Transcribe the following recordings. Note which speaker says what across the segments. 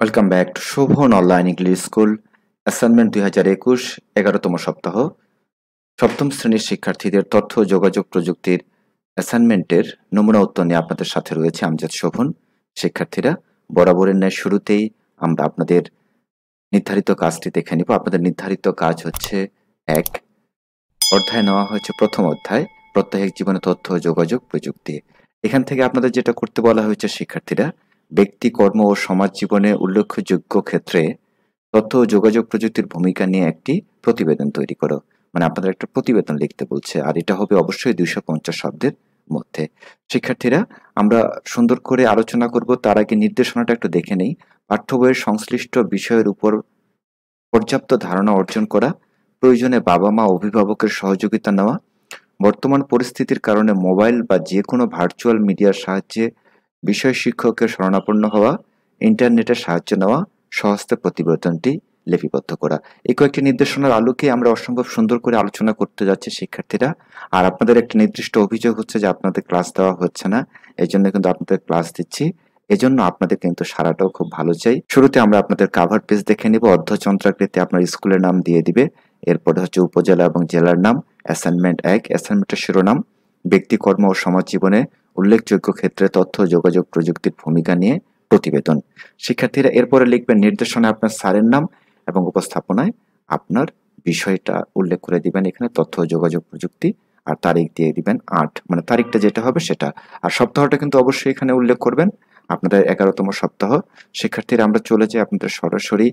Speaker 1: welcome back to Shobhan online English school assignment দুই হাজার একুশ এগারোতম সপ্তাহ সপ্তম শ্রেণীর শিক্ষার্থীদের তথ্য যোগাযোগ প্রযুক্তির অ্যাসাইনমেন্টের নমুনা উত্তর নিয়ে আপনাদের সাথে রয়েছে আমজাদ শোভন শিক্ষার্থীরা বরাবরের ন্যায় শুরুতেই আমরা আপনাদের নির্ধারিত কাজটি দেখে নিব আপনাদের নির্ধারিত কাজ হচ্ছে এক অধ্যায় নেওয়া হয়েছে প্রথম অধ্যায় প্রত্যাহিক জীবনে তথ্য যোগাযোগ প্রযুক্তি এখান থেকে আপনাদের যেটা করতে বলা হয়েছে শিক্ষার্থীরা ব্যক্তি কর্ম ও সমাজ জীবনে উল্লেখযোগ্য ক্ষেত্রে তথ্য ও যোগাযোগ প্রযুক্তির ভূমিকা নিয়ে একটি প্রতিবেদন তৈরি করো মানে আপনাদের একটা প্রতিবেদন লিখতে বলছে আর এটা হবে অবশ্যই দুইশো পঞ্চাশ শব্দের মধ্যে শিক্ষার্থীরা আমরা সুন্দর করে আলোচনা করব তার আগে নির্দেশনাটা একটু দেখে নেই পাঠ্য বইয়ের সংশ্লিষ্ট বিষয়ের উপর পর্যাপ্ত ধারণা অর্জন করা প্রয়োজনে বাবা মা অভিভাবকের সহযোগিতা নেওয়া বর্তমান পরিস্থিতির কারণে মোবাইল বা যে কোনো ভার্চুয়াল মিডিয়ার সাহায্যে বিষয় শিক্ষকের শরণাপন্ন হওয়া ইন্টারনেটের সাহায্য নেওয়া সহস্তে প্রতিবেদনটি লিপিবদ্ধ করা এই কয়েকটি নির্দেশনার আলোকে আমরা অসম্ভব সুন্দর করে আলোচনা করতে যাচ্ছে শিক্ষার্থীরা আর আপনাদের একটা নির্দিষ্ট অভিযোগ হচ্ছে যে আপনাদের ক্লাস দেওয়া হচ্ছে না এই জন্য কিন্তু আপনাদের ক্লাস দিচ্ছি এজন্য আপনাদের কিন্তু সারাটাও খুব ভালো চাই শুরুতে আমরা আপনাদের কাভার পেজ দেখে নিব অর্ধচন্দ্রাকৃতি আপনার স্কুলের নাম দিয়ে দিবে এরপরে হচ্ছে উপজেলা এবং জেলার নাম অ্যাসাইনমেন্ট এক অ্যাসাইনমেন্টের শিরোনাম ব্যক্তি কর্ম ও সমাজ জীবনে উল্লেখযোগ্য ক্ষেত্রে তথ্য যোগাযোগ প্রযুক্তির ভূমিকা নিয়ে প্রতিবেদন শিক্ষার্থীরা এরপরে লিখবেন নির্দেশনায় আপনার স্যারের নাম এবং উপস্থাপনায় আপনার বিষয়টা উল্লেখ করে দিবেন এখানে তথ্য যোগাযোগ প্রযুক্তি আর তারিখ দিয়ে দিবেন আট মানে তারিখটা যেটা হবে সেটা আর সপ্তাহটা কিন্তু অবশ্যই এখানে উল্লেখ করবেন আপনাদের এগারোতম সপ্তাহ শিক্ষার্থীরা আমরা চলে যাই আপনাদের সরাসরি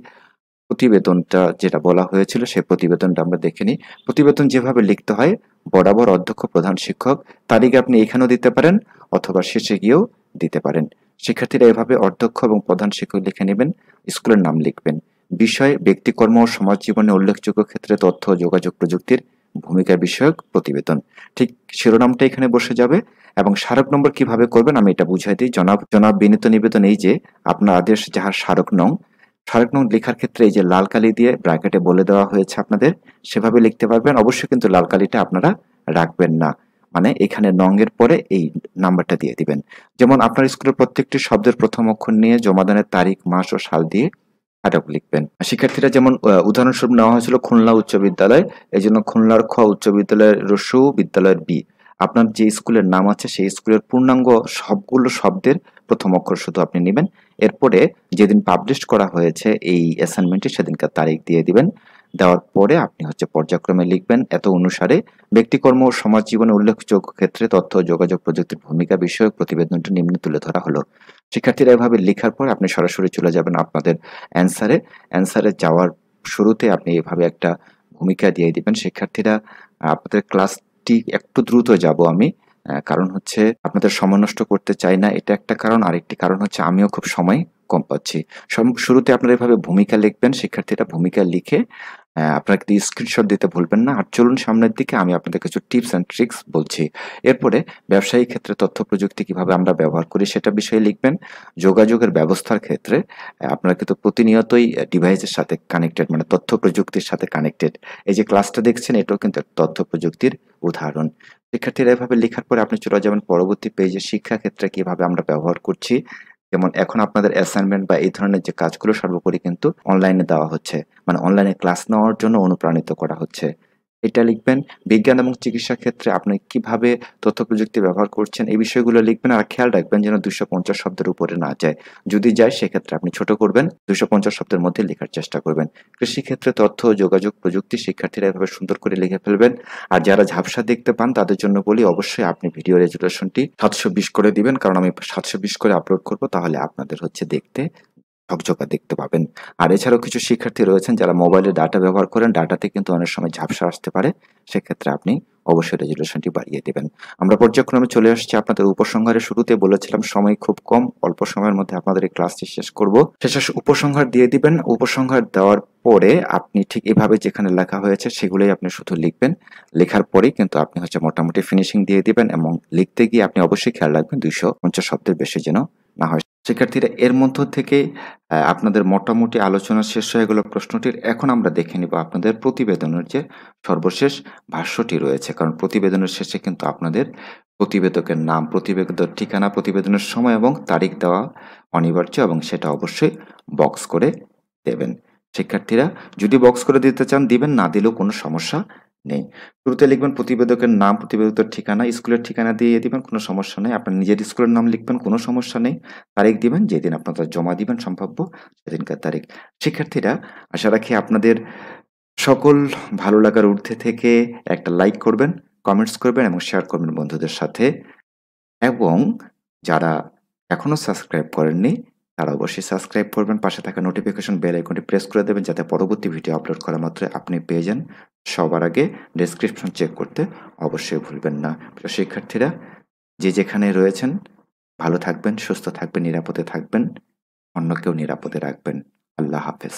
Speaker 1: প্রতিবেদনটা যেটা বলা হয়েছিল সেই প্রতিবেদনটা আমরা দেখে নিই প্রতিবেদন যেভাবে লিখতে হয় বরাবর অধ্যক্ষ প্রধান শিক্ষক তারিখ আপনি এখানেও দিতে পারেন অথবা শেষে গিয়েও দিতে পারেন শিক্ষার্থীরা এভাবে অধ্যক্ষ এবং প্রধান শিক্ষক লিখে নেবেন স্কুলের নাম লিখবেন বিষয় ব্যক্তিকর্ম ও সমাজ জীবনে উল্লেখযোগ্য ক্ষেত্রে তথ্য যোগাযোগ প্রযুক্তির ভূমিকা বিষয়ক প্রতিবেদন ঠিক শিরোনামটা এখানে বসে যাবে এবং স্মারক নম্বর কিভাবে করবেন আমি এটা বুঝাই দিই জনাব জনাব বিনীত নিবেদন এই যে আপনার আদেশ যাহার স্মারক নং সহায়ক নোট লেখার ক্ষেত্রে এই যে লাল কালি দিয়ে ব্র্যাকেটে বলে দেওয়া হয়েছে আপনাদের সেভাবে লিখতে পারবেন অবশ্যই কিন্তু লাল কালিটা আপনারা রাখবেন না মানে এখানে নঙ্গের পরে এই নাম্বারটা দিয়ে দিবেন যেমন আপনার স্কুলের প্রত্যেকটি শব্দের প্রথম অক্ষর নিয়ে জমাদানের তারিখ মাস ও সাল দিয়ে আটক লিখবেন শিক্ষার্থীরা যেমন উদাহরণস্বরূপ নেওয়া হয়েছিল খুলনা উচ্চ বিদ্যালয় এই জন্য খুলনার খ উচ্চ বিদ্যালয়ের রসু বিদ্যালয়ের বি আপনার যে স্কুলের নাম আছে সেই স্কুলের পূর্ণাঙ্গ সবগুলো শব্দের প্রথম অক্ষর শুধু আপনি নেবেন এরপরে যেদিন পাবলিশ করা হয়েছে এই অ্যাসাইনমেন্টটি সেদিনকার তারিখ দিয়ে দিবেন দেওয়ার পরে আপনি হচ্ছে পর্যায়ক্রমে লিখবেন এত অনুসারে ব্যক্তিকর্ম ও সমাজ জীবনে উল্লেখযোগ্য ক্ষেত্রে তথ্য যোগাযোগ প্রযুক্তির ভূমিকা বিষয়ক প্রতিবেদনটি নিম্নে তুলে ধরা হলো শিক্ষার্থীরা এভাবে লিখার পর আপনি সরাসরি চলে যাবেন আপনাদের অ্যান্সারে অ্যান্সারে যাওয়ার শুরুতে আপনি এভাবে একটা ভূমিকা দিয়ে দিবেন শিক্ষার্থীরা আপনাদের ক্লাসটি একটু দ্রুত যাব আমি কারণ হচ্ছে আপনাদের সময় নষ্ট করতে চাই না এটা একটা কারণ আরেকটি কারণ হচ্ছে আমিও খুব সময় কম পাচ্ছি শুরুতে আপনারা এভাবে ভূমিকা লিখবেন শিক্ষার্থীরা ভূমিকা লিখে আপনারা কিন্তু স্ক্রিনশট দিতে ভুলবেন না আর চলুন সামনের দিকে আমি আপনাদের কিছু টিপস অ্যান্ড ট্রিক্স বলছি এরপরে ব্যবসায়ী ক্ষেত্রে তথ্য প্রযুক্তি কীভাবে আমরা ব্যবহার করি সেটা বিষয়ে লিখবেন যোগাযোগের ব্যবস্থার ক্ষেত্রে আপনারা কিন্তু প্রতিনিয়তই ডিভাইসের সাথে কানেক্টেড মানে তথ্য প্রযুক্তির সাথে কানেক্টেড এই যে ক্লাসটা দেখছেন এটাও কিন্তু তথ্য প্রযুক্তির উদাহরণ শিক্ষার্থীরা এভাবে লেখার পরে আপনি চলে যাবেন পরবর্তী পেজে শিক্ষাক্ষেত্রে কীভাবে আমরা ব্যবহার করছি যেমন এখন আপনাদের অ্যাসাইনমেন্ট বা এই ধরনের যে কাজগুলো সর্বোপরি কিন্তু অনলাইনে দেওয়া হচ্ছে মানে অনলাইনে ক্লাস নেওয়ার জন্য অনুপ্রাণিত করা হচ্ছে এটা লিখবেন বিজ্ঞান এবং চিকিৎসা ক্ষেত্রে আপনি কিভাবে তথ্য প্রযুক্তি ব্যবহার করছেন এই বিষয়গুলো লিখবেন আর খেয়াল রাখবেন যেন দুশো পঞ্চাশ শব্দের উপরে না যায় যদি যায় সেক্ষেত্রে আপনি ছোট করবেন দুশো পঞ্চাশ শব্দের মধ্যে লেখার চেষ্টা করবেন কৃষিক্ষেত্রে তথ্য যোগাযোগ প্রযুক্তি শিক্ষার্থীরা এভাবে সুন্দর করে লিখে ফেলবেন আর যারা ঝাপসা দেখতে পান তাদের জন্য বলি অবশ্যই আপনি ভিডিও রেজুলেশনটি সাতশো বিশ করে দিবেন কারণ আমি সাতশো বিশ করে আপলোড করব তাহলে আপনাদের হচ্ছে দেখতে ঝকঝকা দেখতে পাবেন আর এছাড়াও কিছু শিক্ষার্থী রয়েছেন যারা মোবাইলে ডাটা ব্যবহার করেন ডাটাতে কিন্তু অনেক সময় ঝাপসা আসতে পারে সেক্ষেত্রে আপনি অবশ্যই রেজুলেশনটি বাড়িয়ে দেবেন আমরা পর্যায়ক্রমে চলে আসছি আপনাদের উপসংহারের শুরুতে বলেছিলাম সময় খুব কম অল্প সময়ের মধ্যে আপনাদের এই ক্লাসটি শেষ করব শেষ উপসংহার দিয়ে দিবেন উপসংহার দেওয়ার পরে আপনি ঠিক এভাবে যেখানে লেখা হয়েছে সেগুলোই আপনি শুধু লিখবেন লেখার পরেই কিন্তু আপনি হচ্ছে মোটামুটি ফিনিশিং দিয়ে দিবেন এবং লিখতে গিয়ে আপনি অবশ্যই খেয়াল রাখবেন দুইশো পঞ্চাশ শব্দের বেশি যেন না হয় শিক্ষার্থীরা এর মধ্য থেকে আপনাদের মোটামুটি আলোচনা শেষ হয়ে গেল প্রশ্নটির এখন আমরা দেখে নিব আপনাদের প্রতিবেদনের যে সর্বশেষ ভাষ্যটি রয়েছে কারণ প্রতিবেদনের শেষে কিন্তু আপনাদের প্রতিবেদকের নাম প্রতিবেদক ঠিকানা প্রতিবেদনের সময় এবং তারিখ দেওয়া অনিবার্য এবং সেটা অবশ্যই বক্স করে দেবেন শিক্ষার্থীরা যদি বক্স করে দিতে চান দিবেন না দিলেও কোনো সমস্যা নেই শুরুতে লিখবেন প্রতিবেদকের নাম প্রতিবেদকের ঠিকানা স্কুলের ঠিকানা দিয়ে দিবেন কোনো সমস্যা নেই আপনার নিজের স্কুলের নাম লিখবেন কোনো সমস্যা নেই তারিখ দিবেন যেদিন আপনারা জমা দিবেন সম্ভাব্য সেদিনকার তারিখ শিক্ষার্থীরা আশা রাখি আপনাদের সকল ভালো লাগার ঊর্ধ্বে থেকে একটা লাইক করবেন কমেন্টস করবেন এবং শেয়ার করবেন বন্ধুদের সাথে এবং যারা এখনও সাবস্ক্রাইব করেননি আর অবশ্যই সাবস্ক্রাইব করবেন পাশে থাকা নোটিফিকেশন বেল আইকনটি প্রেস করে দেবেন যাতে পরবর্তী ভিডিও আপলোড করা মাত্র আপনি পেয়ে যান সবার আগে ডেসক্রিপশন চেক করতে অবশ্যই ভুলবেন না প্রিয় শিক্ষার্থীরা যে যেখানে রয়েছেন ভালো থাকবেন সুস্থ থাকবেন নিরাপদে থাকবেন অন্যকেও নিরাপদে রাখবেন আল্লাহ হাফেজ